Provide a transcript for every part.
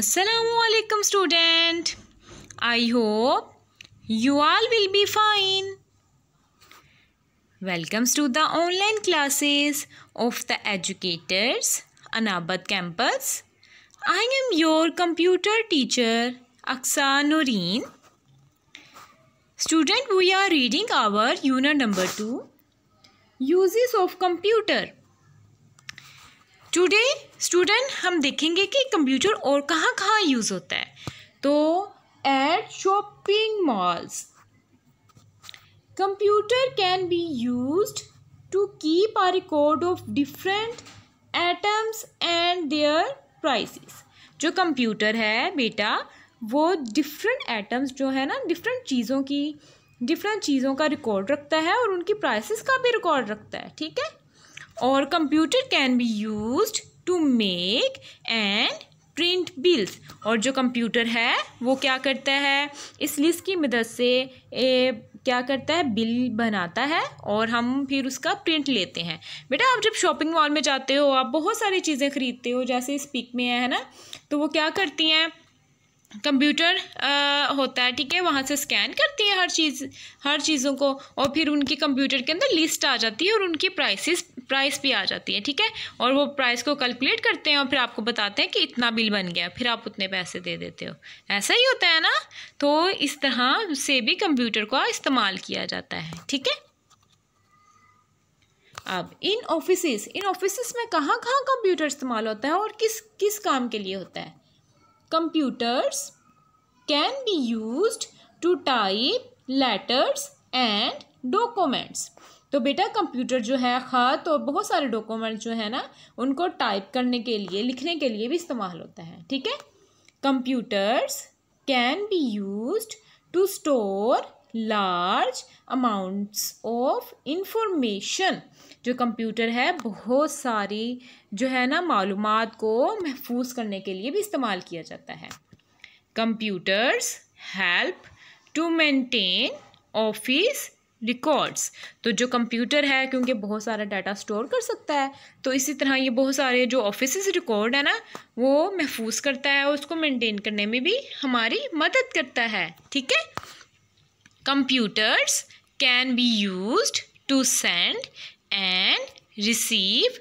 Assalamualaikum student. I hope you all will be fine. Welcomes to the online classes of the educators Anabat campus. I am your computer teacher Aksa Noreen. Student, we are reading our unit number 2 Uses of computer. Today student हम देखेंगे कि computer और कहाँ कहाँ use होता है तो at shopping malls computer can be use to keep a record of different items and their prices जो कंप्यूटर है बेटा वो डिफरेंट एटम्स जो है ना डिफरेंट चीज़ों की डिफरेंट चीज़ों का रिकॉर्ड रखता है और उनकी प्राइसेस का भी रिकॉर्ड रखता है ठीक है और computer can be use to make and print bills और जो कंप्यूटर है वो क्या करता है इस लिस्ट की मदद से ए, क्या करता है बिल बनाता है और हम फिर उसका प्रिंट लेते हैं बेटा आप जब शॉपिंग मॉल में जाते हो आप बहुत सारी चीज़ें खरीदते हो जैसे इस पिक में है ना तो वो क्या करती हैं कंप्यूटर होता है ठीक है वहाँ से स्कैन करती है हर चीज़ हर चीज़ों को और फिर उनकी कंप्यूटर के अंदर लिस्ट आ जाती है और उनकी प्राइसेस प्राइस भी आ जाती है ठीक है और वो प्राइस को कैलकुलेट करते हैं और फिर आपको बताते हैं कि इतना बिल बन गया फिर आप उतने पैसे दे देते हो ऐसा ही होता है ना तो इस तरह से भी कंप्यूटर का इस्तेमाल किया जाता है ठीक है अब इन ऑफिस इन ऑफिस में कहाँ कहाँ कंप्यूटर इस्तेमाल होता है और किस किस काम के लिए होता है computers can be used to type letters and documents तो बेटा कंप्यूटर जो है ख़त हाँ, तो और बहुत सारे डॉक्यूमेंट जो है ना उनको टाइप करने के लिए लिखने के लिए भी इस्तेमाल होता है ठीक है computers can be use to store large amounts of information जो कंप्यूटर है बहुत सारी जो है ना मालूम को महफूज करने के लिए भी इस्तेमाल किया जाता है computers help to maintain office records तो जो कंप्यूटर है क्योंकि बहुत सारा डाटा स्टोर कर सकता है तो इसी तरह ये बहुत सारे जो ऑफिस रिकॉर्ड है ना वो महफूज करता है और उसको मेंटेन करने में भी हमारी मदद करता है ठीक है computers can be used to send and receive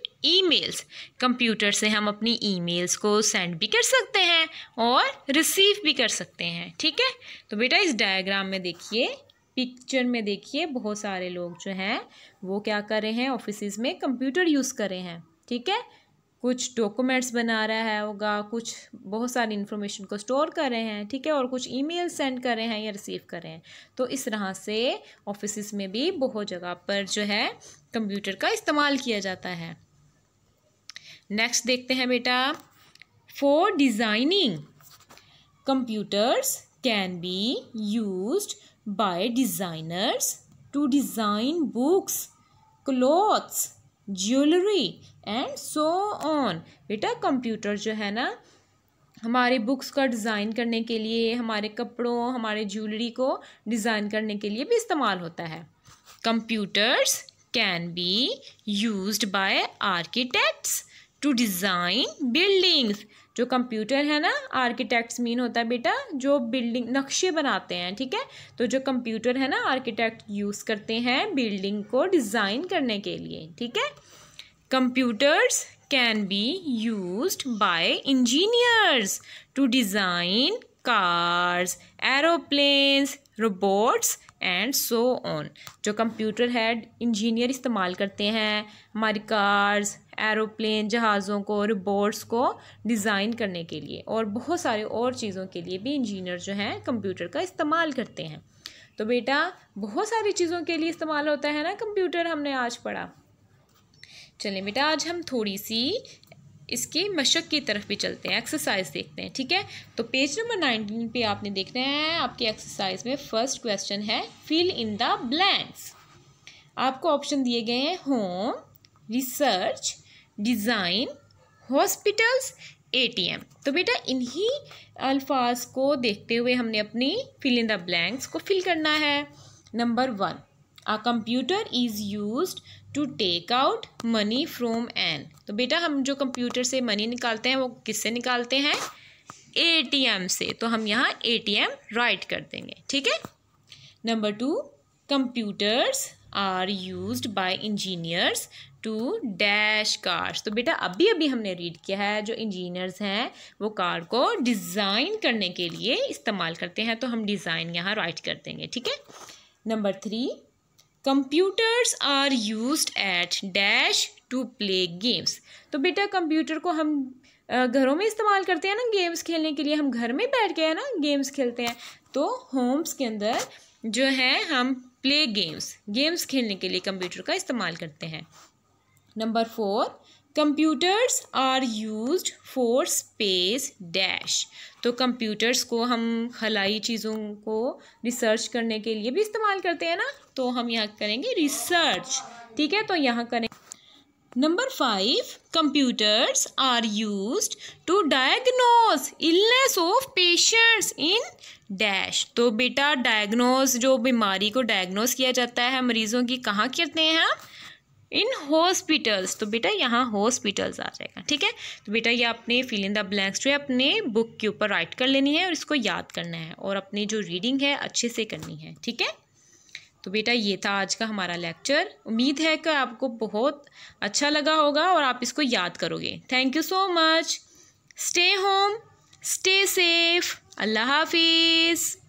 mails computer से हम अपनी ईमेल्स को सेंड भी कर सकते हैं और रिसीव भी कर सकते हैं ठीक है तो बेटा इस डायग्राम में देखिए पिक्चर में देखिए बहुत सारे लोग जो हैं वो क्या कर रहे हैं ऑफिस में कंप्यूटर यूज़ कर रहे हैं ठीक है कुछ डॉक्यूमेंट्स बना रहा है होगा कुछ बहुत सारी इन्फॉर्मेशन को स्टोर कर रहे हैं ठीक है और कुछ ईमेल सेंड कर रहे हैं या रिसीव कर रहे हैं तो इस तरह से ऑफिस में भी बहुत जगह पर जो है कंप्यूटर का इस्तेमाल किया जाता है नेक्स्ट देखते हैं बेटा for designing computers can be use by designers to design books clothes jewellery and so on बेटा कंप्यूटर जो है ना हमारे बुक्स का डिज़ाइन करने के लिए हमारे कपड़ों हमारे ज्वेलरी को डिज़ाइन करने के लिए भी इस्तेमाल होता है computers can be used by architects to design buildings जो कंप्यूटर है ना आर्किटेक्ट्स मीन होता है बेटा जो बिल्डिंग नक्शे बनाते हैं ठीक है तो जो कंप्यूटर है ना आर्किटेक्ट यूज़ करते हैं बिल्डिंग को डिज़ाइन करने के लिए ठीक है computers can be used by engineers to design cars aeroplanes robots and so on जो कंप्यूटर है इंजीनियर इस्तेमाल करते हैं हमारी कार्स एरोप्लेन जहाज़ों को रोबोट्स को डिज़ाइन करने के लिए और बहुत सारे और चीज़ों के लिए भी इंजीनियर जो हैं कंप्यूटर का इस्तेमाल करते हैं तो बेटा बहुत सारी चीज़ों के लिए इस्तेमाल होता है ना कंप्यूटर हमने आज पढ़ा चलें बेटा आज हम थोड़ी सी इसकी मशक की तरफ भी चलते हैं एक्सरसाइज देखते हैं ठीक है तो पेज नंबर नाइनटीन पे आपने देखना है आपकी एक्सरसाइज में फर्स्ट क्वेश्चन है फिल इन द ब्लैंक्स आपको ऑप्शन दिए गए हैं home research design hospitals ATM तो बेटा इन्हीं अल्फाज को देखते हुए हमने अपनी फिल इन द ब्लैंक्स को फिल करना है number one a computer is use to take out money from an तो बेटा हम जो कंप्यूटर से मनी निकालते हैं वो किससे निकालते हैं एम से तो हम यहाँ एम राइट कर देंगे ठीक है number two computers are use by engineers to dash cars तो बेटा अभी अभी हमने रीड किया है जो इंजीनियर्स हैं वो कार को डिज़ाइन करने के लिए इस्तेमाल करते हैं तो हम डिज़ाइन यहाँ राइट कर देंगे ठीक है number three computers are use at dash to play games तो बेटा कंप्यूटर को हम घरों में इस्तेमाल करते हैं ना गेम्स खेलने के लिए हम घर में बैठ के है ना गेम्स खेलते हैं तो होम्स के अंदर जो है हम प्ले गेम्स गेम्स खेलने के लिए कंप्यूटर का इस्तेमाल करते हैं number four computers are use for space dash तो कंप्यूटर्स को हम खलाई चीज़ों को रिसर्च करने के लिए भी इस्तेमाल करते हैं ना तो हम यहाँ करेंगे रिसर्च ठीक है तो यहाँ करें number five computers are use to diagnose illness of patients in dash तो बेटा डायग्नोज जो बीमारी को डायग्नोज किया जाता है मरीजों की कहाँ करते हैं इन हॉस्पिटल्स तो बेटा यहाँ हॉस्पिटल्स आ जाएगा ठीक है तो बेटा ये अपने फिल इन द ब्लैंक्स जो है अपने बुक के ऊपर राइट कर लेनी है और इसको याद करना है और अपनी जो रीडिंग है अच्छे से करनी है ठीक है तो बेटा ये था आज का हमारा लेक्चर उम्मीद है कि आपको बहुत अच्छा लगा होगा और आप इसको याद करोगे thank you so much stay home stay safe अल्लाह हाफिज़